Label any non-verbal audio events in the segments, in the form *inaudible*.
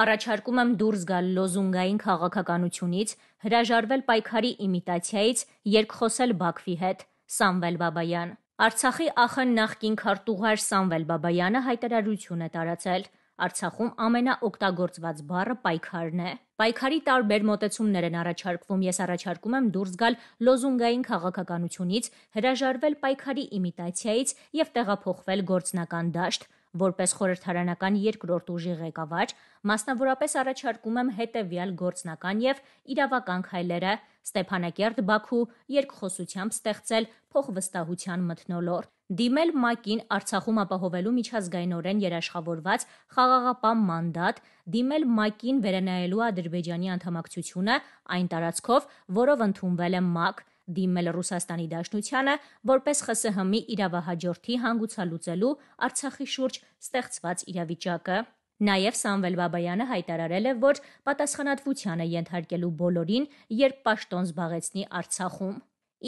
առաջարկում եմ դուրս գալ լոզունգային քաղաքականությունից, հրաժարվել պայքարի իմիտացիայից, երկխոսել Բաքվի հետ։ Սամվել Բաբայան Արցախի ԱԽ նախկին քարտուղար Սամվել Բաբայանը հայտարարություն է տարածել. Արցախում ամենաօգտագործված բառը պայքարն է։ Պայքարի տարբեր մոտեցումներ են առաջարկվում։ Ես առաջարկում եմ դուրս գալ լոզունգային քաղաքականությունից, հրաժարվել պայքարի իմիտացիայից եւ տեղափոխվել գործնական դաշտ Որպես խորհրդարանական երկրորդ ուժի ղեկավար, մասնավորապես առաջարկում եմ հետևյալ գործնական եւ իրավական քայլերը Ստեփանակերտ-Բաքու երկխոսությամբ ստեղծել փոխվստահության մթնոլորտ, դիմել ՄԱԿ-ին Արցախում ապահովելու միջազգայինորեն երաշխավորված խաղաղապահ մանդատ, դիմել ՄԱԿ-ին վերանայելու Ադրբեջանի անդամակցությունը այն տարածքով, որով ընդունվել է ՄԱԿ, դիմել Ռուսաստանի Դաշնությանը որպես ԽՍՀՄ-ի իրավահաջորդի հանգուցալուծելու Արցախի շուրջ ստեղծված իրավիճակը։ Նաև Սամվել Բաբայանը հայտարարել է, որ պատասխանատվությանը ենթարկելու բոլորին, երբ պաշտոն զբաղեցնի Արցախում։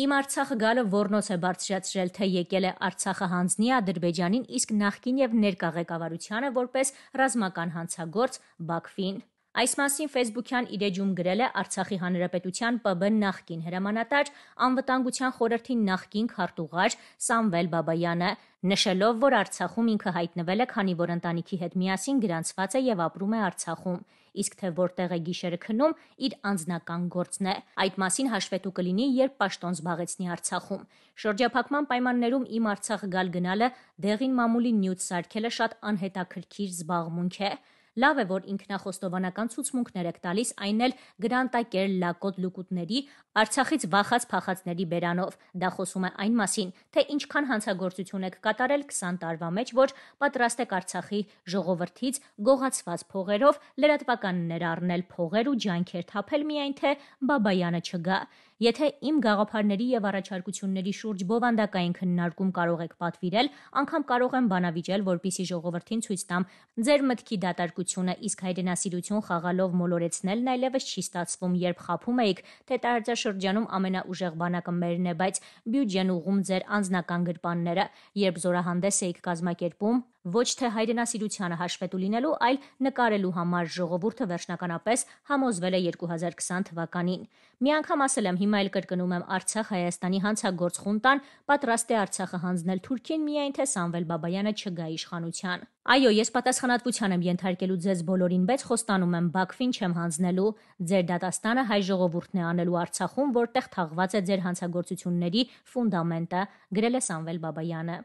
Իմ Արցախը գալը Որնոց է բարձրացրել, թե եկել է Արցախը հանձնի Ադրբեջանին, իսկ նախկին եւ ներկա ղեկավարությանը որպես ռազմական հանցագործ Բաքվին։ Այս մասին Facebook-յան իր էջում գրել է Արցախի Հանրապետության ՊԲ նախկին հրամանատար, անվտանգության խորհրդի նախկին քարտուղար Սամվել Բաբայանը, նշելով, որ Արցախում ինքը հայտնվել է, քանի որ ընտանիքի հետ միասին գրանցված է եւ ապրում է Արցախում, իսկ թե որտեղ է գիշերը քնում, իր անձնական գործն է։ Այդ մասին հաշվետու կլինի, երբ պաշտոն զբաղեցնի Արցախում։ Շրջափակման պայմաններում իմ Արցախ գալ գնալը դեղին մամուլի նյութ սարքելը շատ անհետաքրքիր զբաղմունք է։ Լավ է, որ ինքնախոստովանական ցուցմունքներ եք տալիս, այն էլ գրանտակեր, լակոտ լուկուտների, Արցախից վախած փախածների բերանով։ Դա խոսում է այն մասին, թե ինչքան հանցագործություն եք կատարել 20 տարվա մեջ, որ պատրաստ եք Արցախի ժողովրդից գողացված փողերով լրատվականներ առնել փողեր ու ջանքեր թափել միայն թե Բաբայանը չգա։ Եթե իմ գաղափարների եւ առաջարկությունների շուրջ բովանդակային քննարկում կարող եք պատվիրել, անգամ կարող եմ բանավիճել, որպիսի ժողովրդին ցույց տամ ձեր մտքի դատարկությունը, իսկ հայրենասիրություն խաղալով մոլորեցնելն այլևս չի ստացվում, երբ խափում եք, թե տարածաշրջանում ամենաուժեղ բանակը մերն է, բայց բյուջեն ուղում ձեր անձնական գրպանները, երբ զորահանդես եք կազմակերպում, ոչ թե հայրենասիրությանը հաշվետու լինելու, այլ նկարելու համար ժողովուրդը վերջնականապես համոզվել է 2020 թվականին։ Մի անգամ ասել եմ, հիմա էլ կրկնում եմ Արցախ Հայաստանի հանցագործ խունտան պատրաստ է Արցախը հանձնել Թուրքին միայն թե Սամվել Բաբայանը չգա իշխանության։ Այո, ես պատասխանատվության եմ ենթարկելու ձեզ բոլորին, բայց խոստանում եմ Բաքվին չեմ հանձնելու։ Ձեր դատաստանը հայ ժողովուրդն է անելու Արցախում, որտեղ թաղված է ձեր հանցագործությունների ֆունդամենտը, գրել է Սամվել Բաբայանը։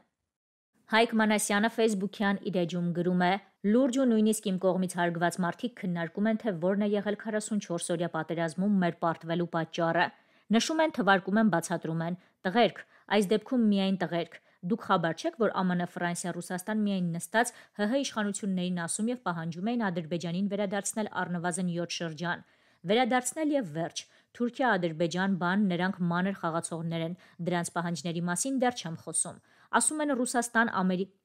Հայկ Մանասյանը Facebook-յան իր էջում գրում է. «Լուրջ ու նույնիսկ իմ կողմից հարգված մարդիկ քննարկում են, թե որն է եղել 44-օրյա պատերազմում մեր պարտվելու պատճառը։ Նշում են, թվարկում են, բացատրում են. տղերք, այս դեպքում միայն տղերք, դուք խաբար չե՞ք, որ ԱՄՆ, Ֆրանսիա, Ռուսաստան միայն նստած ՀՀ իշխանություններին ասում եւ պահանջում էին Ադրբեջանին վերադարձնել առնվազն 7 շրջան։ Վերադարձնել եւ վերջ։ Թուրքիա, Ադրբեջան, բան, նրանք մանր խաղացողներ են։ Դրանց պահանջների մասին դեռ չեմ խոսում» ասում են Ռուսաստան Ամերիկ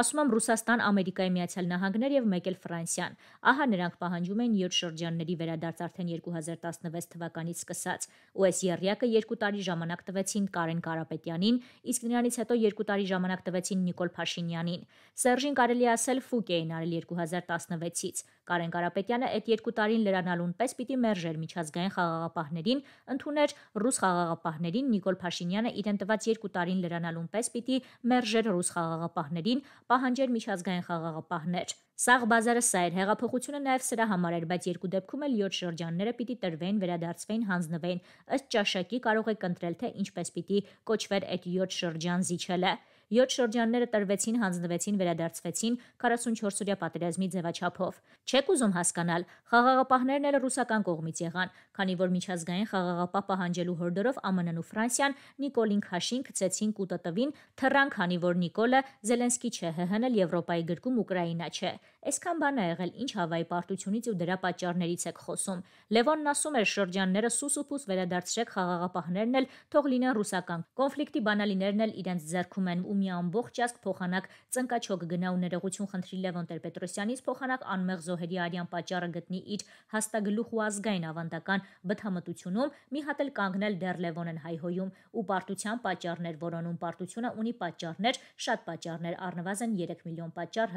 Ասում եմ Ռուսաստան, Ամերիկայի Միացյալ Նահանգներ եւ մեկ էլ Ֆրանսիան։ Ահա նրանք պահանջում են 7 շրջանների վերադարձ արդեն 2016 թվականից սկսած։ Ու այս երյակը 2 տարի ժամանակ տվեցին Կարեն Կարապետյանին, իսկ նրանից հետո 2 տարի ժամանակ տվեցին Նիկոլ Փաշինյանին։ Սերժին կարելի ասել ֆուկ էին արել 2016-ից։ Կարեն Կարապետյանը այդ երկու տարին լրանալուն պես պիտի մերժեր միջազգային խաղաղապահներին, ընդուներ ռուս խաղաղապահներին Նիկոլ Փաշինյանը իրեն տված երկու տարին լրանալուն պես պիտի մերժեր ռուս խաղաղապահներին, պահանջեր միջազգային խաղաղապահներ։ Սաղ բազարը սա էր, հեղափոխությունը նաև սրա համար էր, բայց երկու դեպքում էլ 7 շրջանները պիտի տրվեին, վերադարձվեին, հանձնվեին։ Ըստ ճաշակի կարող եք ընտրել թե ինչպես պիտի կոչվեր այդ 7 շրջան զիջելը։ 7 շրջանները տրվեցին, հանձնվեցին, վերադարձվեցին 44-օրյա պատերազմի ձևաչափով։ Չեք ուզում հասկանալ, խաղաղապահներն էլ ռուսական կողմից եղան, քանի որ միջազգային խաղաղապահ պահանջելու հորդորով ԱՄՆ-ն ու Ֆրանսիան Նիկոլին Քաշին գցեցին կուտը տվին, թռան, քանի որ Նիկոլը Զելենսկի ՉՀՀ-ն էլ Եվրոպայի գրկում Ուկրաինա չէ։ Այսքան բան է եղել, ինչ Հավայի պարտությունից ու դրա պատճառներից եք խոսում։ Լևոնն ասում էր շրջանները սուսուփուս վերադարձրեք խաղաղապահներն էլ, թող լինեն ռուսական։ Կոնֆլիկտի բանալիներն էլ իրենց ձեռքում են ու մի ամբողջ ազգ փոխանակ ծնկաչոք գնա ու ներողություն խնդրի Լևոն Տեր-Պետրոսյանից փոխանակ անմեղ զոհերի արյան պատճառը գտնի իր հաստագլուխ ու ազգային ավանդական բթամտությունում, մի հատ էլ կանգնել դեռ Լևոնն հայհոյում ու պարտության պատճառներ որոնում պարտությունը ունի պատճառներ, շատ պատճառներ, առնվազն 3 միլիոն պատճառ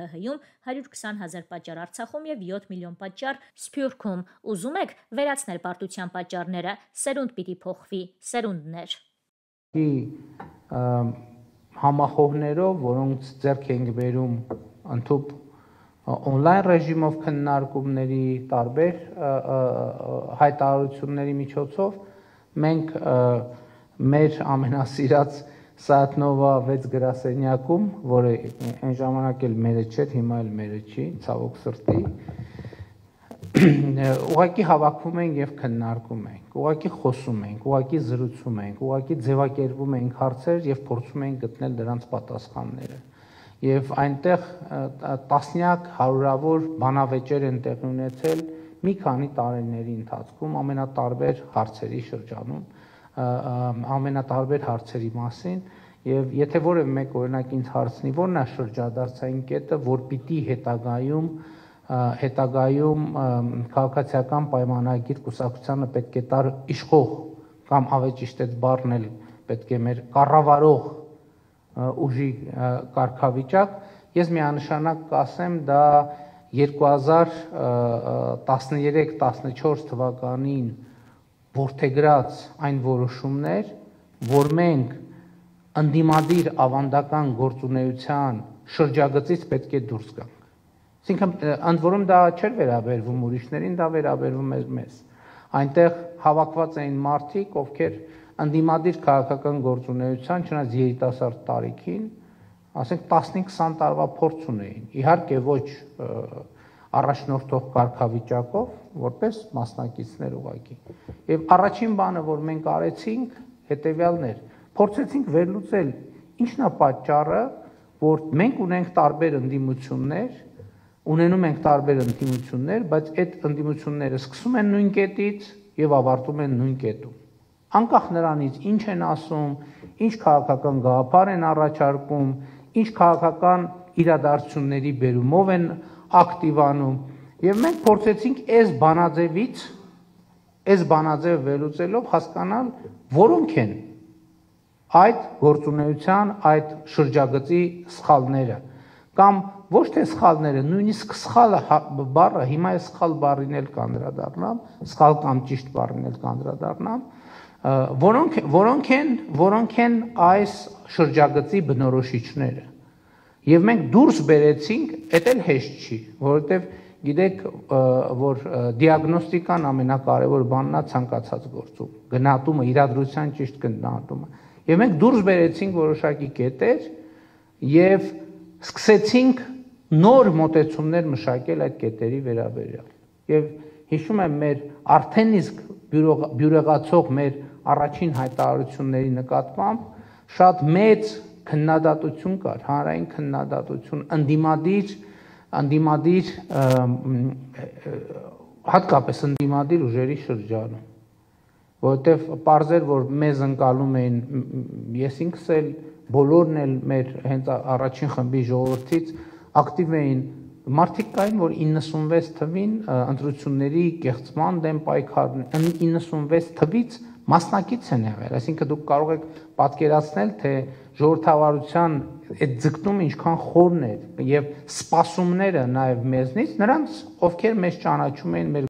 ՀՀ-ում 120 20000 պատճառ Արցախում եւ 7 միլիոն պատճառ Սփյուռքում։ Ուզում եք վերացնել պարտության պատճառները, սերունդ պիտի փոխվի, սերունդներ։ Ի համախոհներով, որոնց ձեռք ենք բերում ընդհանուր on-line ռեժիմով քննարկումների տարբեր հայտարարությունների միջոցով մենք մեր ամենասիրած Սատնովա 6 գրասենյակում, որը այն ժամանակ էլ մերը չէր, հիմա էլ մերը չի, ցավոք սրտի, *clears throat* ուղակի հավաքվում ենք եւ քննարկում ենք, ուղակի խոսում ենք, ուղակի զրուցում ենք, ուղակի ձևակերպում ենք հարցեր եւ փորձում ենք գտնել դրանց պատասխանները։ Եվ այնտեղ տասնյակ, հարյուրավոր բանավեճեր են տեղի ունեցել մի քանի տարիների ընթացքում ամենատարբեր հարցերի շրջանում ամենատարբեր հարցերի մասին եւ եթե որևէ մեկ օրինակ ինձ հարցնի որն է շրջադարձային կետը որ պիտի հետագայում հետագայում քաղաքացիական պայմանագիր կուսակցությանը պետք է տար իշխող կամ ավեճիշտ այդ բառն էլ պետք է մեր կառավարող ուժի կարգավիճակ ես միանշանակ կասեմ դա 2013-14 թվականին որթեգրած այն որոշումներ, որ մենք ընդդիմադիր ավանդական գործունեության շրջագծից պետք է դուրս գանք։ Այսինքն ընդ որում դա չէր վերաբերվում ուրիշներին, դա վերաբերվում էր մեզ։ Այնտեղ հավաքված էին մարդիկ, ովքեր ընդդիմադիր քաղաքական գործունեության, չնայած երիտասարդ տարիքին, ասենք 15-20 տարվա փորձ ունեին։ Իհարկե ոչ և, առաջնորդող կարգավիճակով որպես մասնակիցներ ուղակի։ Եվ առաջին բանը, որ մենք արեցինք, հետեւյալներ. փորձեցինք վերլուծել ինչն է պատճառը, որ մենք ունենք տարբեր ընդդիմություններ, ունենում ենք տարբեր ընդդիմություններ, բայց այդ ընդդիմությունները սկսում են նույն կետից եւ ավարտում են նույն կետում։ Անկախ նրանից ինչ են ասում, ինչ քաղաքական գաղափար են առաջարկում, ինչ քաղաքական իրադարձությունների բերումով են ակտիվանում։ Եվ մենք փորձեցինք այս բանաձևից այս բանաձևը վերլուծելով հասկանալ որոնք են այդ գործունեության, այդ շրջագծի սխալները կամ ոչ թե սխալները, նույնիսկ սխալը հա- բառը, հիմա է սխալ բառին էլ կանդրադառնամ, սխալ կամ ճիշտ բառին էլ կանդրադառնամ, որոնք որոնք են, որոնք են այս շրջագծի բնորոշիչները Եվ մենք դուրս բերեցինք, դա էլ հեշտ չի, որովհետև գիտեք, որ դիագնոստիկան ամենակարևոր բանն է ցանկացած գործում։ Գնահատումը, իրադրության ճիշտ գնահատումը։ Եվ մենք դուրս բերեցինք որոշակի կետեր եւ սկսեցինք նոր մոտեցումներ մշակել այդ կետերի վերաբերյալ։ Եվ հիշում եմ մեր արդեն իսկ բյուրեղացող մեր առաջին հայտարարությունների նկատմամբ շատ մեծ քննադատություն կար, հանրային քննադատություն, ընդդիմադիր ընդդիմադիր հատկապես ընդդիմադիր ուժերի շրջանում որովհետև parzer որ մեզ ընկալում էին ես ինքս էլ բոլորն էլ մեր հենց առաջին խմբի ժողովրդից ակտիվ էին մարդիկ կային որ 96 թվին ընտրությունների կեղծման դեմ պայքարն 96 թվից մասնակից են եղել, այսինքն դուք կարող եք պատկերացնել, թե ժողովրդավարության այդ ձգտումը ինչքան խորն էր եւ սпасումները նաեւ մեզնից նրանց, ովքեր մեզ ճանաչում էին մեր